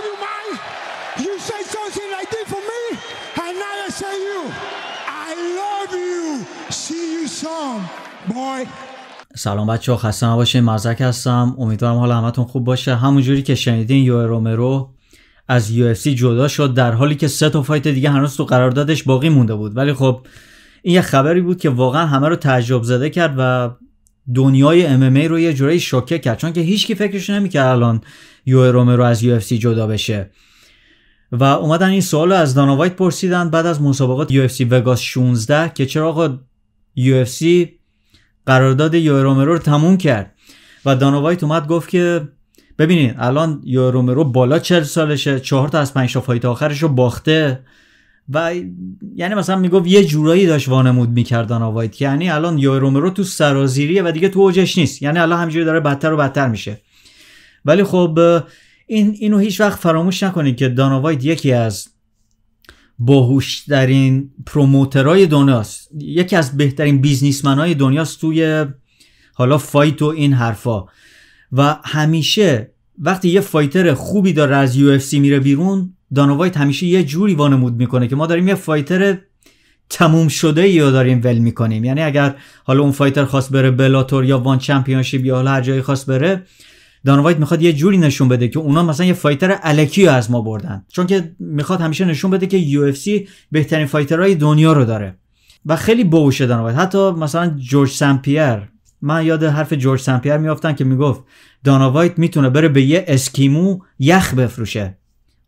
you, You say something for me, and now I say you. I love you. See you soon, سلام بچه ها خسته نباشین مرزک هستم امیدوارم حال همتون خوب باشه همونجوری که شنیدین یو رومرو از یو جدا شد در حالی که سه تا فایت دیگه هنوز تو قراردادش باقی مونده بود ولی خب این یه خبری بود که واقعا همه رو تعجب زده کرد و دنیای ام رو یه جوری شوکه کرد چون که هیچکی فکرش نمیکرد الان یو رو از یو جدا بشه و اومدن این سوال از دانا وایت پرسیدن بعد از مسابقات یو اف وگاس 16 که چرا آقا یو قرارداد یو رو تموم کرد و دانا وایت اومد گفت که ببینید الان یو رو بالا 40 سالشه چهار تا از پنج تا فایت آخرش رو باخته و یعنی مثلا میگفت یه جورایی داشت وانمود میکردن آوایت یعنی الان یوی رومرو تو سرازیریه و دیگه تو اوجش نیست یعنی الان همجوری داره بدتر و بدتر میشه ولی خب این اینو هیچ وقت فراموش نکنید که وایت یکی از باهوشترین پروموترهای دنیاست یکی از بهترین های دنیاست توی حالا فایت و این حرفا و همیشه وقتی یه فایتر خوبی داره از یو میره بیرون دانوایت همیشه یه جوری وانمود میکنه که ما داریم یه فایتر تموم شده یا داریم ول میکنیم یعنی اگر حالا اون فایتر خواست بره بلاتور یا وان چمپیونشیپ یا حالا هر جایی خواست بره دانوایت میخواد یه جوری نشون بده که اونا مثلا یه فایتر الکی از ما بردن چون که میخواد همیشه نشون بده که یو بهترین فایترهای دنیا رو داره و خیلی بوشه دانوایت حتی مثلا جورج سمپیر من یاد حرف جورج سمپیر میافتم که میگفت دانوایت میتونه بره به یه اسکیمو یخ بفروشه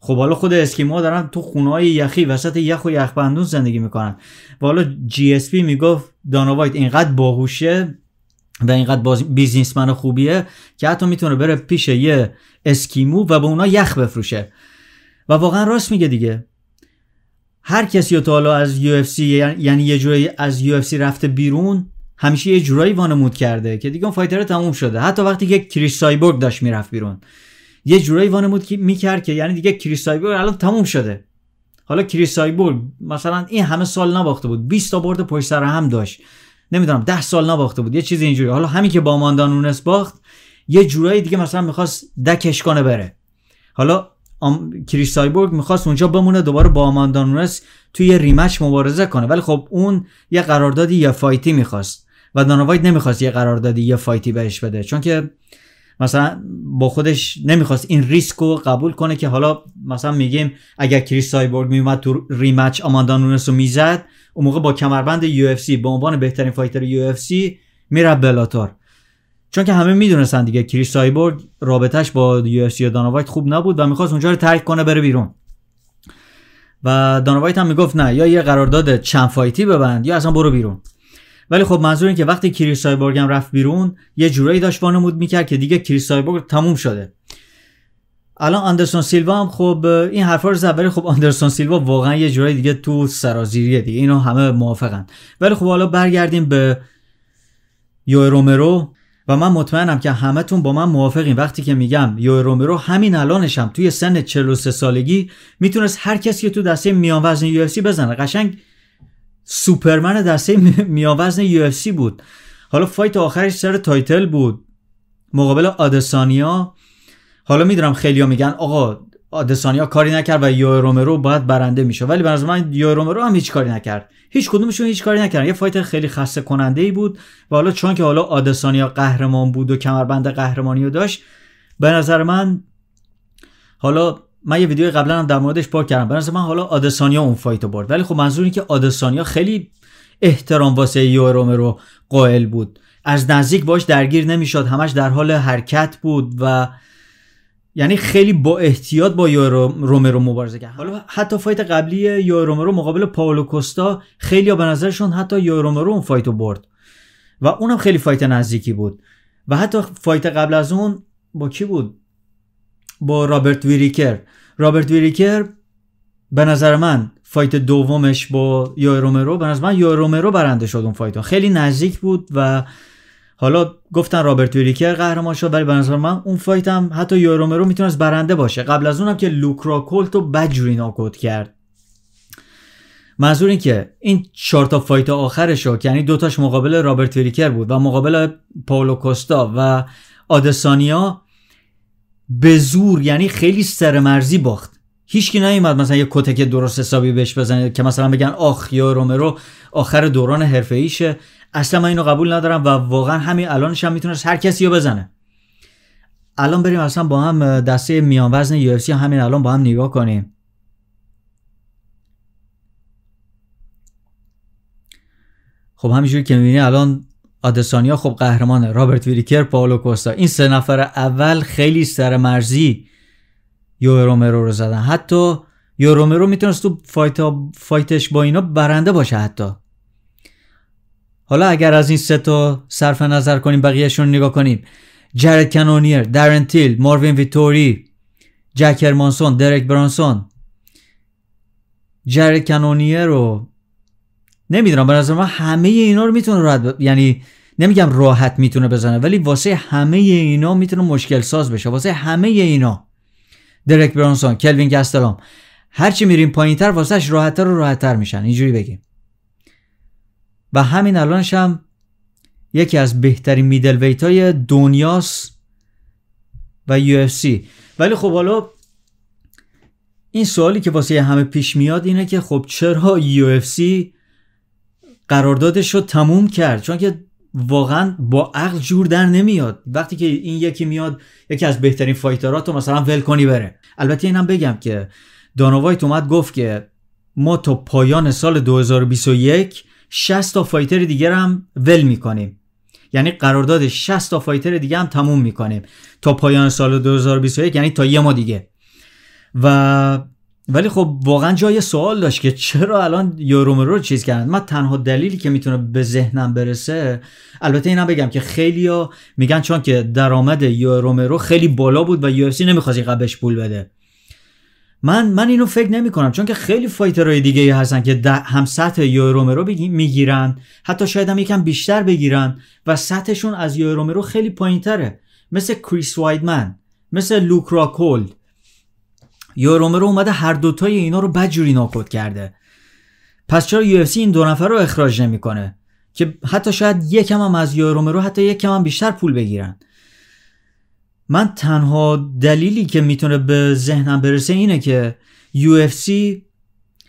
خب حالا خود اسکیما دارن تو خونه های یخی وسط یخ و یخبندون زندگی میکنن و حالا جی اس پی میگفت دانا وایت اینقدر باهوشه و اینقدر بیزینسمن خوبیه که حتی میتونه بره پیش یه اسکیمو و به اونا یخ بفروشه و واقعا راست میگه دیگه هر کسی تا حالا از یو یعنی-, یعنی یه جوری از یو اف سی رفته بیرون همیشه یه جورایی وانمود کرده که دیگه اون فایتر تموم شده حتی وقتی که کریس سایبورگ داشت میرفت بیرون یه جورایی وانمود که میکرد که یعنی دیگه کریسایبر الان تموم شده حالا کریسایبر مثلا این همه سال نباخته بود 20 تا برد پشت سر هم داشت نمیدونم 10 سال نباخته بود یه چیز اینجوری حالا همین که با اونس باخت یه جورایی دیگه مثلا میخواست دکش کنه بره حالا آم... کریس میخواست اونجا بمونه دوباره با توی یه ریمچ مبارزه کنه ولی خب اون یه قراردادی یه فایتی میخواست و داناوایت نمیخواست یه قراردادی یه فایتی بهش بده چون که مثلا با خودش نمیخواست این ریسک رو قبول کنه که حالا مثلا میگیم اگر کریس سایبورگ میومد تو ریمچ آماندان رو میزد اون موقع با کمربند یو به عنوان بهترین فایتر یو اف سی میره بلاتار چون که همه میدونستن دیگه کریس سایبورگ رابطش با یو اف خوب نبود و میخواست اونجا رو ترک کنه بره بیرون و دانوایت هم میگفت نه یا یه قرارداد چند فایتی ببند یا اصلا برو بیرون ولی خب منظور این که وقتی کریس سایبورگ هم رفت بیرون یه جورایی داشت وانمود میکرد که دیگه کریس سایبورگ تموم شده الان اندرسون سیلوا هم خب این حرفا رو زد خب آندرسون سیلوا واقعا یه جورایی دیگه تو سرازیریه دیگه اینو همه موافقن ولی خب حالا برگردیم به یو رومرو و من مطمئنم که همتون با من موافقین وقتی که میگم یو رومرو همین الانش توی سن 43 سالگی میتونست هر کسی که تو دسته میان وزن یو بزنه قشنگ سوپرمن دسته میاوزن یو بود حالا فایت آخرش سر تایتل بود مقابل آدسانیا حالا میدونم ها میگن آقا آدسانیا کاری نکرد و یو رومرو باید برنده میشه ولی به من یو رومرو هم هیچ کاری نکرد هیچ کدومشون هیچ کاری نکردن یه فایت خیلی خسته کننده ای بود و حالا چون که حالا آدسانیا قهرمان بود و کمربند قهرمانی رو داشت به نظر من حالا من یه ویدیو قبلا هم در موردش پاک کردم به من حالا آدسانیا اون فایتو برد ولی خب منظور این که آدسانیا خیلی احترام واسه یو رومرو قائل بود از نزدیک باش درگیر نمیشد همش در حال حرکت بود و یعنی خیلی با احتیاط با یورو رومرو مبارزه کرد حالا حتی فایت قبلی یورو رومرو مقابل پاولو کوستا خیلی به نظرشون حتی یورو رومرو اون فایت رو برد و اونم خیلی فایت نزدیکی بود و حتی فایت قبل از اون با کی بود با رابرت ویریکر رابرت ویریکر به نظر من فایت دومش با یای رومرو به نظر من یای رومرو برنده شد اون فایت ها. خیلی نزدیک بود و حالا گفتن رابرت ویریکر قهرمان شد ولی به نظر من اون فایت هم حتی یای رومرو میتونست برنده باشه قبل از اونم که لوکرا کولت رو بجوری کرد منظور این که این چهار تا فایت آخرش رو یعنی دوتاش مقابل رابرت ویریکر بود و مقابل پاولو کوستا و آدسانیا به زور یعنی خیلی سرمرزی باخت هیچکی نیومد مثلا یه کتک درست حسابی بهش بزنه که مثلا بگن آخ یا رومرو آخر دوران حرفه ایشه اصلا من اینو قبول ندارم و واقعا همین الانش هم میتونست هر کسی رو بزنه الان بریم اصلا با هم دسته میان وزن یو همین الان با هم نگاه کنیم خب همینجوری که میبینی الان آدسانیا خب قهرمانه رابرت ویریکر پاولو کوستا این سه نفر اول خیلی سر مرزی یو رومرو رو زدن حتی یو رومرو میتونست تو فایت فایتش با اینا برنده باشه حتی حالا اگر از این سه تا صرف نظر کنیم بقیهشون نگاه کنیم جرد کنونیر، دارن تیل، ماروین ویتوری، جک هرمانسون، درک برانسون جرد کنونیر و نمیدونم به نظر من همه اینا رو میتونه یعنی راحت یعنی نمیگم راحت میتونه بزنه ولی واسه همه اینا میتونه مشکل ساز بشه واسه همه اینا درک برانسون کلوین هر هرچی میریم پایین تر واسهش تر و راحتتر میشن اینجوری بگیم و همین الانش هم یکی از بهترین میدل ویت های دنیاس و یو ولی خب حالا این سوالی که واسه همه پیش میاد اینه که خب چرا یو قراردادش رو تموم کرد چون که واقعا با عقل جور در نمیاد وقتی که این یکی میاد یکی از بهترین فایترات رو مثلا ول کنی بره البته اینم بگم که داناوایت اومد گفت که ما تا پایان سال 2021 60 تا فایتر دیگه هم ول میکنیم یعنی قرارداد 60 تا فایتر دیگه هم تموم میکنیم تا پایان سال 2021 یعنی تا یه ما دیگه و ولی خب واقعا جای سوال داشت که چرا الان یورومرو رو چیز کردن من تنها دلیلی که میتونه به ذهنم برسه البته اینم بگم که خیلیا میگن چون که درآمد یورومرو خیلی بالا بود و یو نمیخواد اینقدر بهش پول بده من من اینو فکر نمی کنم چون که خیلی فایترهای دیگه هستن که هم سطح یورومرو میگیرن حتی شاید هم یکم بیشتر بگیرن و سطحشون از یورومرو خیلی پایینتره مثل کریس وایدمن مثل لوک راکولد یورومرو رومرو اومده هر دوتای اینا رو بجوری ناکد کرده پس چرا یو این دو نفر رو اخراج نمیکنه که حتی شاید یکم هم از یورومرو رومرو حتی یکم هم بیشتر پول بگیرن من تنها دلیلی که میتونه به ذهنم برسه اینه که UFC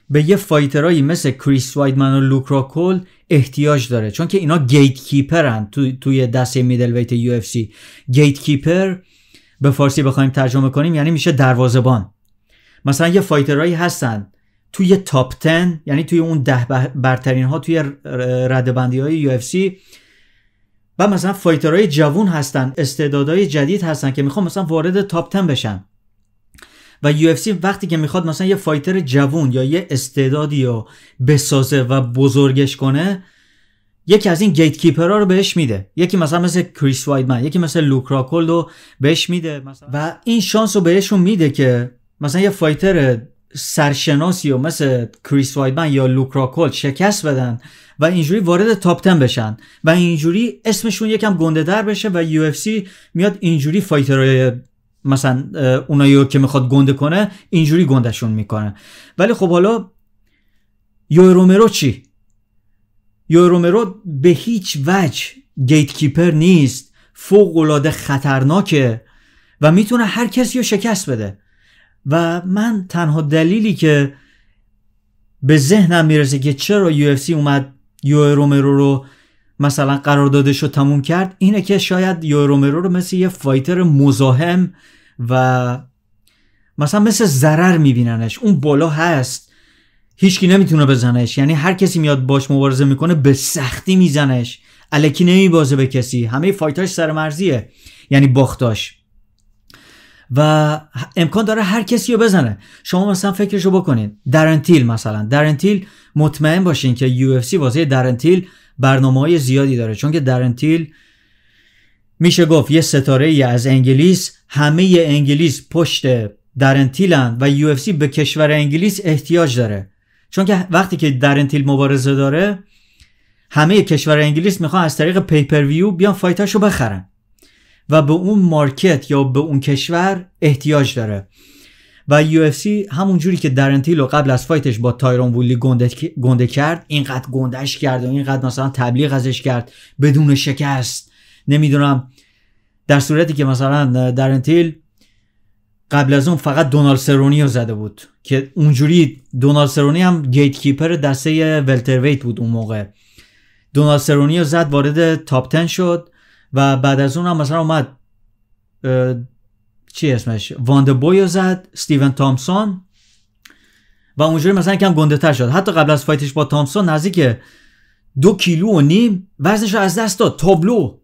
به یه فایترایی مثل کریس وایدمن و لوک راکول احتیاج داره چون که اینا گیت کیپرن تو، توی دسته میدل ویت سی گیت کیپر به فارسی بخوایم ترجمه کنیم یعنی میشه دروازبان مثلا یه فایترایی هستن توی تاپ 10 یعنی توی اون ده برترین ها توی ردبندی های یو اف سی و مثلا فایترهای جوون هستن استعدادهای جدید هستن که میخوان مثلا وارد تاپ 10 بشن و یو وقتی که میخواد مثلا یه فایتر جوون یا یه استعدادی رو بسازه و بزرگش کنه یکی از این گیت کیپرها رو بهش میده یکی مثلا مثل کریس وایدمن یکی مثل لوک راکولد رو بهش میده و این شانس رو بهشون میده که مثلا یه فایتر سرشناسی و مثل کریس وایدمن یا راکول شکست بدن و اینجوری وارد تاپ 10 بشن و اینجوری اسمشون یکم گنده در بشه و یو اف سی میاد اینجوری فایتر مثلا اونایی که میخواد گنده کنه اینجوری گندهشون میکنه ولی خب حالا یو رومرو چی یو به هیچ وجه گیت کیپر نیست فوق العاده خطرناکه و میتونه هر کسی رو شکست بده و من تنها دلیلی که به ذهنم میرسه که چرا یو اومد یو رومرو رو مثلا قراردادش رو تموم کرد اینه که شاید یو رو مثل یه فایتر مزاحم و مثلا مثل ضرر میبیننش اون بالا هست هیچکی نمیتونه بزنش یعنی هر کسی میاد باش مبارزه میکنه به سختی میزنش الکی نمیبازه به کسی همه فایتاش سر یعنی باختاش و امکان داره هر کسی رو بزنه شما مثلا فکرشو بکنید درنتیل مثلا درنتیل مطمئن باشین که یو اف سی واسه درنتیل برنامه های زیادی داره چون که درنتیل میشه گفت یه ستاره ای از انگلیس همه انگلیس پشت درنتیلن و یو اف سی به کشور انگلیس احتیاج داره چون که وقتی که درنتیل مبارزه داره همه کشور انگلیس میخوان از طریق پیپر ویو بیان فایتاشو بخرن و به اون مارکت یا به اون کشور احتیاج داره و UFC همون جوری که و قبل از فایتش با تایرون وولی گنده, گنده کرد اینقدر گندش کرد و اینقدر مثلا تبلیغ ازش کرد بدون شکست نمیدونم در صورتی که مثلا درنتیل قبل از اون فقط دونالد سرونی زده بود که اونجوری دونالد سرونی هم گیت کیپر دسته ولترویت بود اون موقع دونالد سرونی رو زد وارد تاپ 10 شد و بعد از اون هم مثلا اومد چی اسمش یا زد ستیون تامسون و اونجوری مثلا کم گنده تر شد حتی قبل از فایتش با تامسون نزدیک دو کیلو و نیم وزنش رو از دست داد تابلو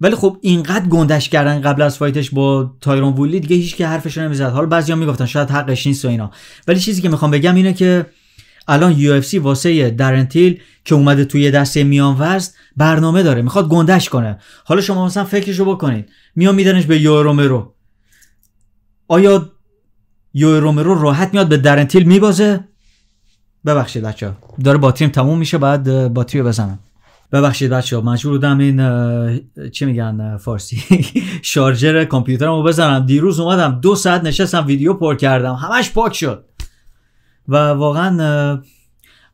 ولی خب اینقدر گندش کردن قبل از فایتش با تایرون وولی دیگه هیچ که حرفش نمیزد حالا هم میگفتن شاید حقش نیست و اینا ولی چیزی که میخوام بگم اینه که الان یو اف سی واسه درنتیل که اومده توی دسته میان وزن برنامه داره میخواد گندش کنه حالا شما مثلا فکرشو بکنید میان میدنش به یو رومرو آیا یورومرو راحت میاد به درنتیل میبازه ببخشید بچه داره باتریم تموم میشه بعد باتری رو بزنم ببخشید بچه ها مجبور این چی میگن فارسی شارژر کامپیوترمو بزنم دیروز اومدم دو ساعت نشستم ویدیو پر کردم همش پاک شد و واقعا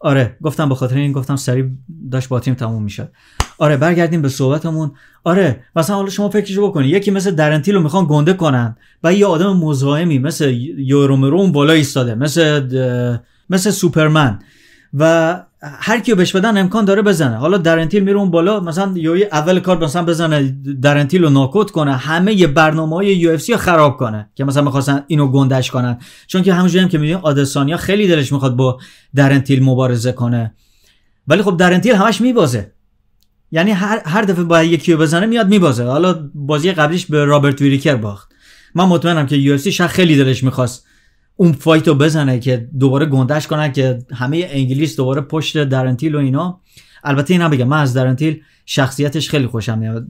آره گفتم به خاطر این گفتم سریع داشت تیم تموم میشد آره برگردیم به صحبتمون آره مثلا حالا شما فکرشو بکنید یکی مثل رو میخوان گنده کنن و یه آدم مزاحمی مثل یورومرو بالا ایستاده مثل مثل سوپرمن و هر کیو بهش بدن امکان داره بزنه حالا درنتیل میره اون بالا مثلا یوی اول کار مثلا بزنه درنتیل رو ناکوت کنه همه برنامه های یو اف سی رو خراب کنه که مثلا میخواستن اینو گندش کنن چون که همونجوری هم که میدونیم آدسانیا خیلی دلش میخواد با درنتیل مبارزه کنه ولی خب درنتیل همش میبازه یعنی هر هر دفعه با یکی بزنه میاد میبازه حالا بازی قبلیش به رابرت ویریکر باخت من مطمئنم که یو اف سی خیلی دلش میخواست اون فایت رو بزنه که دوباره گندش کنن که همه انگلیس دوباره پشت درنتیل و اینا البته اینا بگم من از درنتیل شخصیتش خیلی خوشم میاد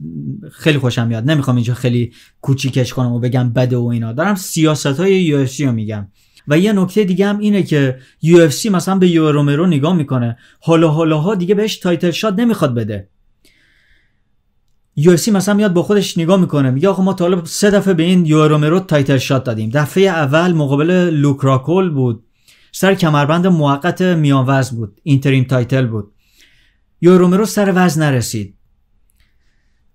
خیلی خوشم میاد نمیخوام اینجا خیلی کوچیکش کنم و بگم بده و اینا دارم سیاست های یو رو میگم و یه نکته دیگه هم اینه که یو مثلا به یو رومرو نگاه میکنه حالا ها دیگه بهش تایتل شات نمیخواد بده یو سی مثلا میاد با خودش نگاه میکنه میگه آخه ما تا سه دفعه به این یورومرو تایتل شات دادیم دفعه اول مقابل لوکراکول بود سر کمربند موقت میان وزن بود اینترین تایتل بود یورومرو سر وزن نرسید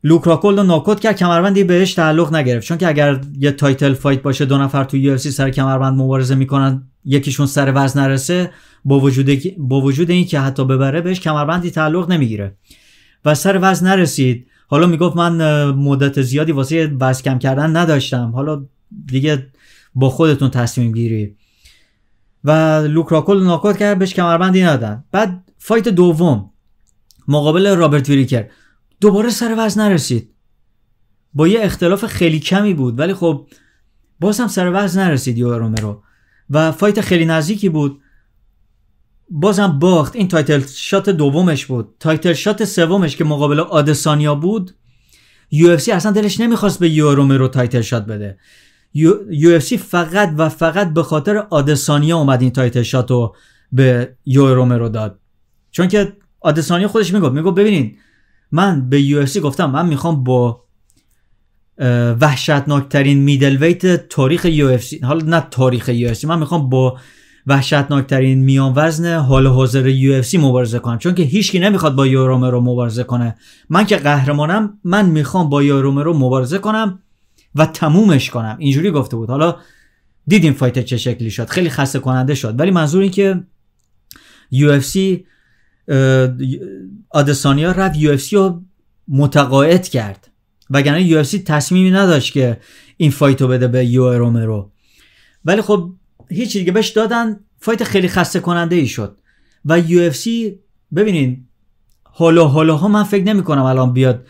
لوکراکول رو ناکوت کرد کمربندی بهش تعلق نگرفت چون که اگر یه تایتل فایت باشه دو نفر تو سی سر کمربند مبارزه میکنن یکیشون سر وزن نرسه با وجود با وجود این که حتی ببره بهش کمربندی تعلق نمیگیره و سر وزن نرسید حالا میگفت من مدت زیادی واسه وزن کم کردن نداشتم حالا دیگه با خودتون تصمیم گیری و لوک راکل ناکات کرد بهش کمربندی ندادن بعد فایت دوم مقابل رابرت ویریکر دوباره سر وزن نرسید با یه اختلاف خیلی کمی بود ولی خب بازم سر وزن نرسید یو رومرو و فایت خیلی نزدیکی بود بازم باخت این تایتل شات دومش بود تایتل شات سومش که مقابل آدسانیا بود یو اف سی اصلا دلش نمیخواست به یورومه رو تایتل شات بده یو اف سی فقط و فقط به خاطر آدسانیا اومد این تایتل شات رو به یورومه رو داد چون که آدسانیا خودش میگفت میگفت ببینید من به یو اف سی گفتم من میخوام با وحشتناکترین میدل ویت تاریخ یو اف سی حالا نه تاریخ یو اف سی من میخوام با وحشتناکترین میان وزن حال حاضر یو اف سی مبارزه کنم چون که هیچکی نمیخواد با یورومرو مبارزه کنه من که قهرمانم من میخوام با یورومرو مبارزه کنم و تمومش کنم اینجوری گفته بود حالا دیدیم فایت چه شکلی شد خیلی خسته کننده شد ولی منظور این که یو اف سی آدسانیا رفت یو اف سی رو متقاعد کرد وگرنه یو اف سی تصمیمی نداشت که این فایت رو بده به یو ولی خب هیچی دیگه بهش دادن فایت خیلی خسته کننده ای شد و یو ببینین حالا حالا ها من فکر نمی کنم الان بیاد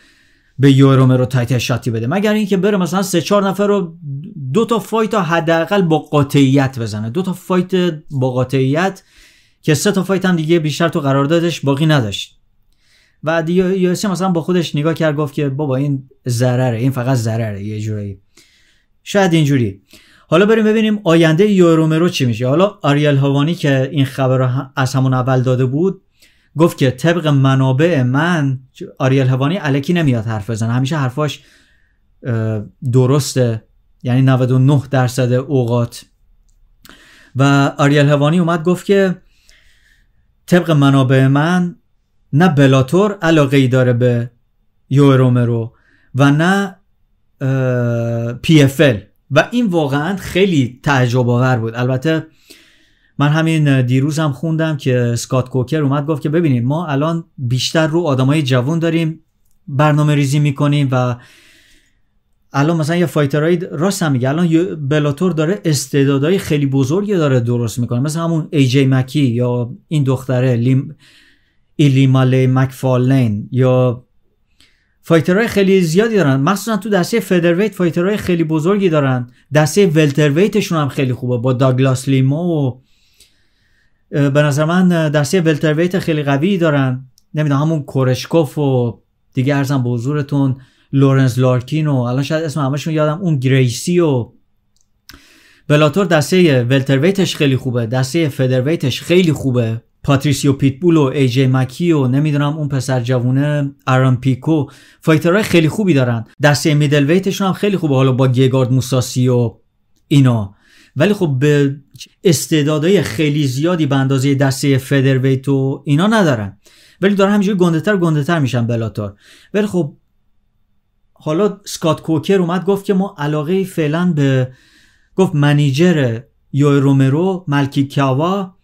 به یورو رو تایت شاتی بده مگر اینکه بره مثلا سه چهار نفر رو دو تا فایت حداقل با قاطعیت بزنه دو تا فایت با قاطعیت که سه تا فایت هم دیگه بیشتر تو قراردادش باقی نداشت و مثلا با خودش نگاه کرد گفت که بابا این ضرره این فقط ضرره یه جوری شاید اینجوری حالا بریم ببینیم آینده یورومرو چی میشه حالا آریل هوانی که این خبر رو از همون اول داده بود گفت که طبق منابع من آریل هوانی علکی نمیاد حرف بزنه همیشه حرفاش درسته یعنی 99 درصد اوقات و آریل هوانی اومد گفت که طبق منابع من نه بلاتور علاقه ای داره به یورومرو رومرو و نه پی و این واقعا خیلی تعجب آور بود البته من همین دیروز هم خوندم که سکات کوکر اومد گفت که ببینید ما الان بیشتر رو آدمای جوان داریم برنامه ریزی میکنیم و الان مثلا یه فایترهایی راست هم میگه الان بلاتور داره استعدادهای خیلی بزرگی داره درست میکنه مثل همون ای جی مکی یا این دختره لیم مالی مکفالین یا فایترهای خیلی زیادی دارن مخصوصا تو دسته فدرویت فایترهای خیلی بزرگی دارن دسته ولترویتشون هم خیلی خوبه با داگلاس لیمو. و به نظر من دسته ولترویت خیلی قوی دارن نمیدونم همون کورشکوف و دیگه ارزم به حضورتون لورنس لارکین و الان شاید اسم همشون یادم اون گریسی و بلاتور دسته ولترویتش خیلی خوبه دسته فدرویتش خیلی خوبه پاتریسیو پیتبول و ایجی مکی و نمیدونم اون پسر جوونه آرام پیکو فایترهای خیلی خوبی دارن دسته میدل ویتشون هم خیلی خوبه حالا با گیگارد موساسی و اینا ولی خب به استعدادهای خیلی زیادی به اندازه دسته ویت و اینا ندارن ولی دارن همینجوری گندهتر گندهتر میشن بلاتار ولی خب حالا سکات کوکر اومد گفت که ما علاقه فعلا به گفت منیجر یوی رومرو ملکی کاوا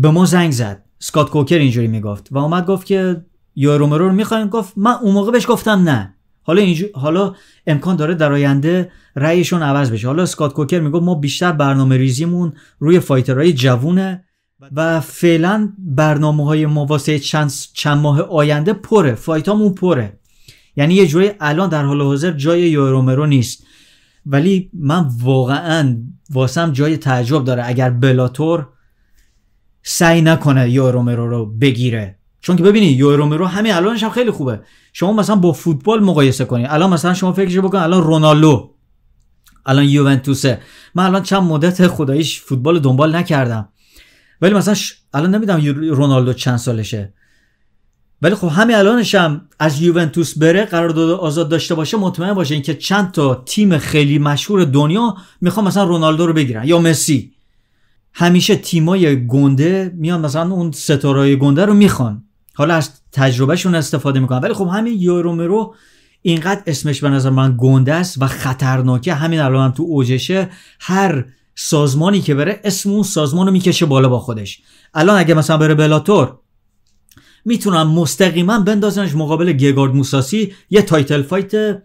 به ما زنگ زد سکات کوکر اینجوری میگفت و اومد گفت که یا رومرو رو میخوایم گفت من اون موقع بهش گفتم نه حالا حالا امکان داره در آینده رأیشون عوض بشه حالا سکات کوکر میگفت ما بیشتر برنامه ریزیمون روی فایترهای جوونه و فعلا برنامه های ما واسه چند, چند ماه آینده پره فایتامون پره یعنی یه جوری الان در حال حاضر جای یورومرو نیست ولی من واقعا واسم جای تعجب داره اگر بلاتور سعی نکنه یو رومرو رو بگیره چون که ببینید یو رومرو همین الانش هم خیلی خوبه شما مثلا با فوتبال مقایسه کنید الان مثلا شما فکرش بکن الان رونالدو الان یوونتوسه من الان چند مدت خداییش فوتبال دنبال نکردم ولی مثلا ش... الان نمیدونم رونالدو چند سالشه ولی خب همین الانش هم از یوونتوس بره قرارداد آزاد داشته باشه مطمئن باشه اینکه چند تا تیم خیلی مشهور دنیا میخوام مثلا رونالدو رو بگیرن یا مسی همیشه تیمای گنده میان مثلا اون ستارای گنده رو میخوان حالا از تجربهشون استفاده میکنن ولی خب همین یورومرو اینقدر اسمش به نظر من گنده است و خطرناکه همین الان هم تو اوجشه هر سازمانی که بره اسم اون سازمان رو میکشه بالا با خودش الان اگه مثلا بره بلاتور میتونم مستقیما بندازنش مقابل گگارد موساسی یه تایتل فایت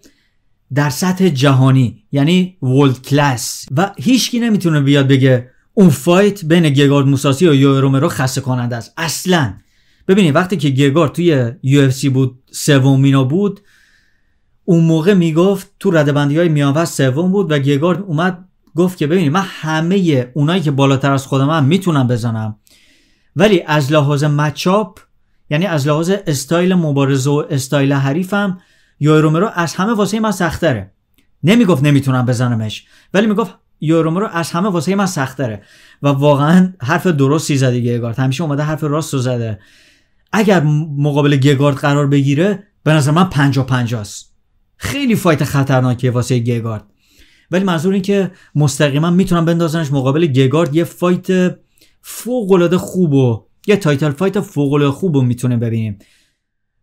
در سطح جهانی یعنی ولد کلاس و هیچکی نمیتونه بیاد بگه اون فایت بین گگارد موساسی و یو رومرو خسته کننده است اصلا ببینید وقتی که گگارد توی یو سی بود سومینا بود اون موقع میگفت تو ردبندی های میانوز سوم بود و گگارد اومد گفت که ببینید من همه اونایی که بالاتر از خودم هم میتونم بزنم ولی از لحاظ مچاپ یعنی از لحاظ استایل مبارزه و استایل حریفم یوی رومرو از همه واسه من سختره نمیگفت نمیتونم بزنمش ولی میگفت یورومو رو از همه واسه من سخت داره و واقعا حرف درستی زده گگارد همیشه اومده حرف راست رو زده اگر مقابل گگارد قرار بگیره به نظر من پنجا است. خیلی فایت خطرناکیه واسه گگارد ولی منظور این که مستقیما میتونم بندازنش مقابل گگارد یه فایت فوق العاده خوب و یه تایتل فایت فوق العاده خوب رو میتونه ببینیم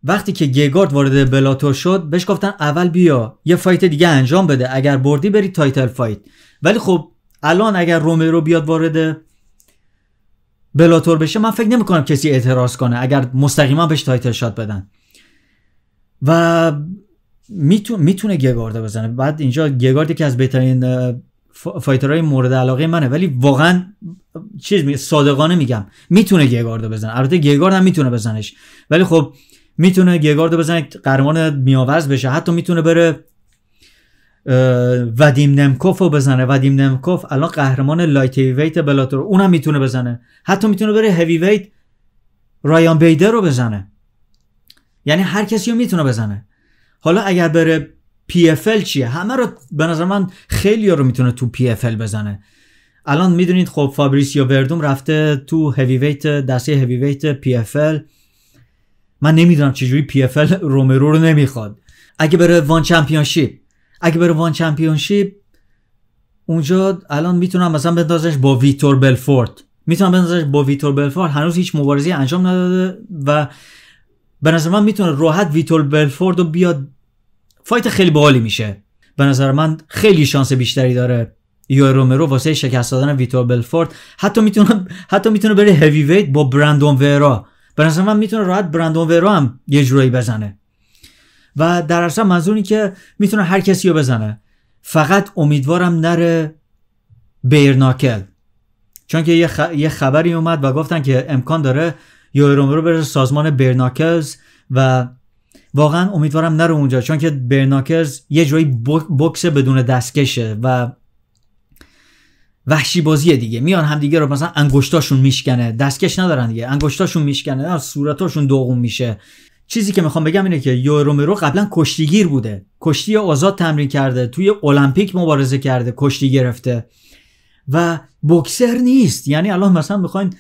وقتی که گیگارد وارد بلاتور شد بهش گفتن اول بیا یه فایت دیگه انجام بده اگر بردی بری تایتل فایت ولی خب الان اگر رومیرو بیاد وارد بلاتور بشه من فکر نمی کنم کسی اعتراض کنه اگر مستقیما بهش تایتل شات بدن و میتونه می گگارد بزنه بعد اینجا گگارد که از بهترین فایترهای مورد علاقه منه ولی واقعا چیز می... صادقانه میگم میتونه گگارد بزنه البته گگارد هم میتونه بزنش ولی خب میتونه گگارد بزنه قرمان میاوز بشه حتی میتونه بره ودیم نمکوف رو بزنه ودیم نمکوف الان قهرمان لایت ویت اونم میتونه بزنه حتی میتونه بره هیوی ویت رایان بیدر رو بزنه یعنی هر کسی رو میتونه بزنه حالا اگر بره پی اف چیه همه رو به نظر من خیلی رو میتونه تو پی اف بزنه الان میدونید خب فابریسیو وردوم رفته تو هیوی ویت دسته هیوی ویت پی من نمیدونم چجوری پی اف ال رومرو رو نمیخواد اگه بره وان چمپیونشیپ اگه بره وان چمپیونشیپ اونجا الان میتونم مثلا بندازش با ویتور بلفورد میتونم بندازش با ویتور بلفورد هنوز هیچ مبارزی انجام نداده و به نظر من میتونه راحت ویتور بلفورد رو بیاد فایت خیلی باحالی میشه به نظر من خیلی شانس بیشتری داره یو رومرو واسه شکست دادن ویتور بلفورد حتی میتونه حتی میتونه بره هیوی ویت با براندون ورا به نظر من میتونه راحت برندون ورو هم یه جورایی بزنه و در اصل منظور این که میتونه هر کسی رو بزنه فقط امیدوارم نره بیرناکل چون که یه, خبری اومد و گفتن که امکان داره رو بره سازمان برناکلز و واقعا امیدوارم نره اونجا چون که برناکلز یه جایی بوکس بدون دستکشه و وحشی بازی دیگه میان هم همدیگه رو مثلا انگشتاشون میشکنه دستکش ندارن دیگه انگشتاشون میشکنه صورتاشون داغون میشه چیزی که میخوام بگم اینه که یورومرو قبلا کشتیگیر بوده کشتی آزاد تمرین کرده توی المپیک مبارزه کرده کشتی گرفته و بکسر نیست یعنی الان مثلا میخواین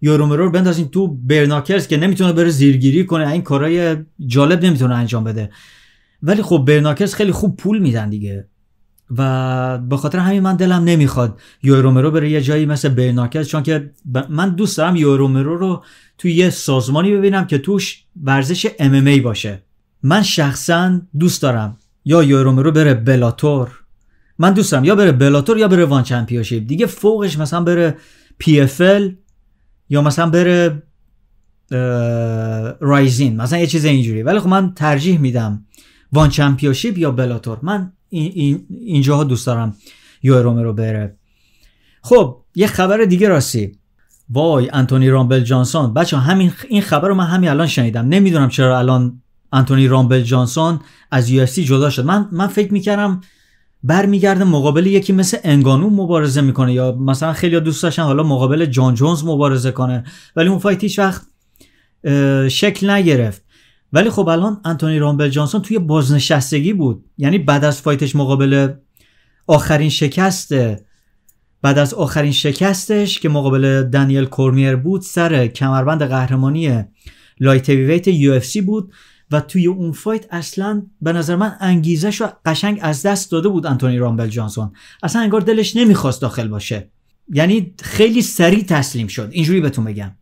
یورومرو رو بندازین تو برناکرز که نمیتونه بره زیرگیری کنه این کارای جالب نمیتونه انجام بده ولی خب برناکرز خیلی خوب پول میدن دیگه و به خاطر همین من دلم نمیخواد یورومرو بره یه جایی مثل برناکس چون که من دوست دارم یورومرو رو توی یه سازمانی ببینم که توش ورزش MMA باشه من شخصا دوست دارم یا یورومرو بره بلاتور من دوست دارم یا بره بلاتور یا بره وان چمپیونشیپ دیگه فوقش مثلا بره پی ال یا مثلا بره رایزین مثلا یه چیز اینجوری ولی خب من ترجیح میدم وان چمپیونشیپ یا بلاتور من این, این دوست دارم یو رو بره خب یه خبر دیگه راستی وای انتونی رامبل جانسون بچه همین این خبر رو من همین الان شنیدم نمیدونم چرا الان انتونی رامبل جانسون از یو جدا شد من من فکر میکردم برمیگرده مقابل یکی مثل انگانو مبارزه میکنه یا مثلا خیلی دوست داشتن حالا مقابل جان جونز مبارزه کنه ولی اون فایت هیچ وقت شکل نگرفت ولی خب الان انتونی رامبل جانسون توی بازنشستگی بود یعنی بعد از فایتش مقابل آخرین شکست بعد از آخرین شکستش که مقابل دانیل کورمیر بود سر کمربند قهرمانی لایت ویت یو اف سی بود و توی اون فایت اصلا به نظر من انگیزش رو قشنگ از دست داده بود انتونی رامبل جانسون اصلا انگار دلش نمیخواست داخل باشه یعنی خیلی سریع تسلیم شد اینجوری بهتون بگم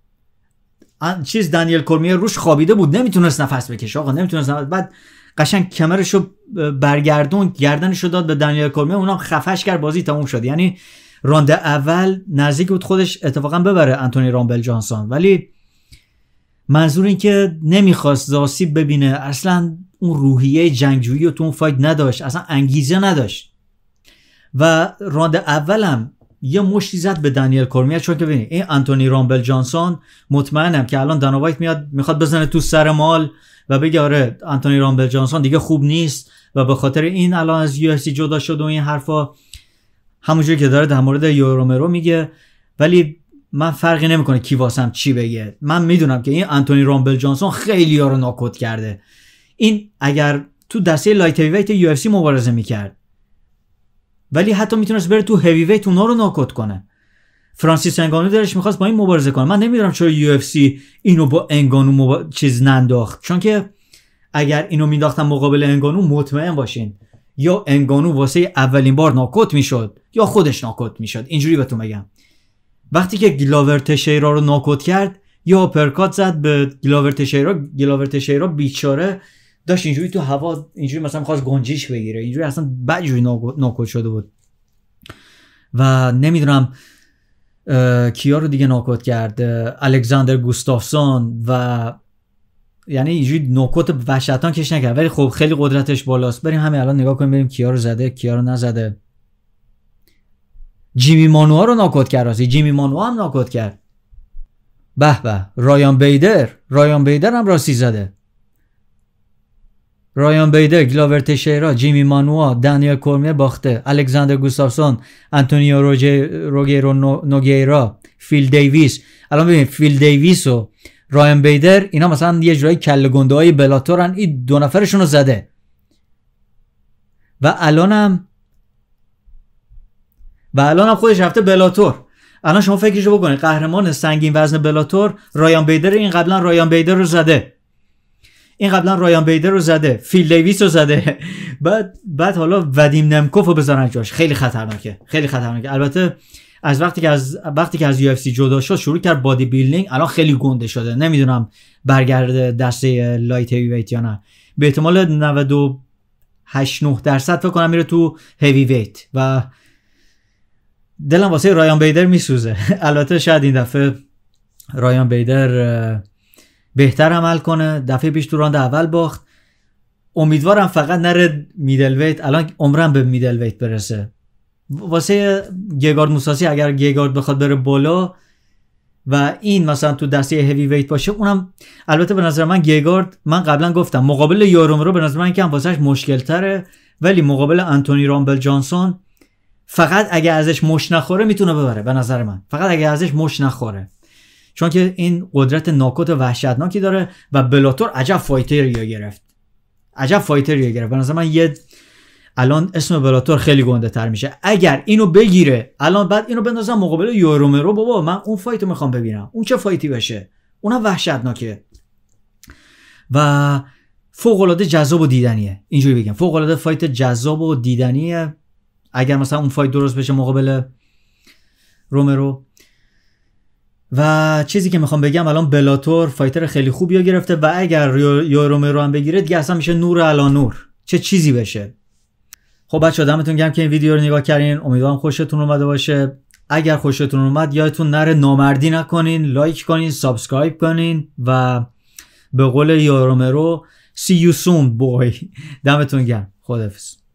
چیز دانیل کرمیه روش خوابیده بود نمیتونست نفس بکشه آقا نمیتونست بعد قشنگ کمرش رو برگردون گردنش داد به دانیل کرمیه اونا خفش کرد بازی تموم شد یعنی راند اول نزدیک بود خودش اتفاقا ببره انتونی رامبل جانسون ولی منظور این که نمیخواست زاسیب ببینه اصلا اون روحیه جنگجویی تو اون فایت نداشت اصلا انگیزه نداشت و راند اولم یه مشتی زد به دانیل میاد چون که ببینید این انتونی رامبل جانسون مطمئنم که الان دانوایت میاد میخواد بزنه تو سر مال و بگه آره انتونی رامبل جانسون دیگه خوب نیست و به خاطر این الان از یو جدا شد و این حرفا همونجوری که داره در مورد یورومرو میگه ولی من فرقی نمیکنه کی واسم چی بگه من میدونم که این انتونی رامبل جانسون خیلی ها رو ناکوت کرده این اگر تو دسته لایت ویت یو مبارزه میکرد ولی حتی میتونست بره تو هیوی ویت اونا رو ناکوت کنه فرانسیس انگانو درش میخواست با این مبارزه کنه من نمیدونم چرا یو اینو با انگانو چیز ننداخت چون که اگر اینو مینداختن مقابل انگانو مطمئن باشین یا انگانو واسه اولین بار ناکوت میشد یا خودش ناکوت میشد اینجوری بهتون بگم وقتی که گلاور تشیرا رو ناکوت کرد یا پرکات زد به گلاور تشیرا گلاور تشیرا بیچاره داشت اینجوری تو هوا اینجوری مثلا خواست گنجیش بگیره اینجوری اصلا بدجوری ناکود شده بود و نمیدونم کیا رو دیگه ناکود کرد الکساندر گوستافسون و یعنی اینجوری و وحشتان کش نکرد ولی خب خیلی قدرتش بالاست بریم همین الان نگاه کنیم بریم کیا رو زده کیا رو نزده جیمی مانوا رو ناکوت کرد راستی جیمی مانوا هم ناکوت کرد به به رایان بیدر رایان بیدر هم راستی زده رایان بیدر، گلاور تشیرا، جیمی مانوا، دانیل کورمیه باخته، الکساندر گوستافسون، انتونیو روگیرو نوگیرا، فیل دیویس الان ببینید فیل دیویس و رایان بیدر اینا مثلا یه جورایی کله گنده های بلاتورن این دو نفرشون رو زده و الانم و الانم خودش رفته بلاتور الان شما فکرشو بکنید قهرمان سنگین وزن بلاتور رایان بیدر این قبلا رایان بیدر رو زده این قبلا رایان بیدر رو زده فیل دیویس رو زده بعد بعد حالا ودیم نمکوف رو بزنن جاش خیلی خطرناکه خیلی خطرناکه البته از وقتی که از وقتی که از یو جدا شد شروع کرد بادی بیلدینگ الان خیلی گنده شده نمیدونم برگرده دسته لایت هیوی یا نه به احتمال 98 9 درصد فکر کنم میره تو هیوی ویت و دلم واسه رایان بیدر میسوزه البته شاید این دفعه رایان بیدر بهتر عمل کنه دفعه پیش تو اول باخت امیدوارم فقط نره میدل ویت الان عمرم به میدل ویت برسه واسه گیگارد موساسی اگر گیگارد بخواد بره بالا و این مثلا تو دسته هیوی ویت باشه اونم البته به نظر من گیگارد من قبلا گفتم مقابل رو به نظر من که واسهش مشکل تره ولی مقابل انتونی رامبل جانسون فقط اگه ازش مش نخوره میتونه ببره به نظر من فقط اگه ازش مش نخوره چون که این قدرت ناکوت وحشتناکی داره و بلاتور عجب یا گرفت عجب یا گرفت به نظر من یه الان اسم بلاتور خیلی گنده تر میشه اگر اینو بگیره الان بعد اینو بندازم مقابل یورومرو بابا من اون فایتو میخوام ببینم اون چه فایتی بشه اونم وحشتناکه و فوق العاده جذاب و دیدنیه اینجوری بگم فوق العاده فایت جذاب و دیدنیه اگر مثلا اون فایت درست بشه مقابل رومرو و چیزی که میخوام بگم الان بلاتور فایتر خیلی خوبی گرفته و اگر یورومه رو هم بگیره دیگه اصلا میشه نور الان نور چه چیزی بشه خب بچه دمتون گم که این ویدیو رو نگاه کردین امیدوارم خوشتون اومده باشه اگر خوشتون اومد یادتون نره نامردی نکنین لایک کنین سابسکرایب کنین و به قول یورومرو سی یو سون بوی دمتون گرم خدافظ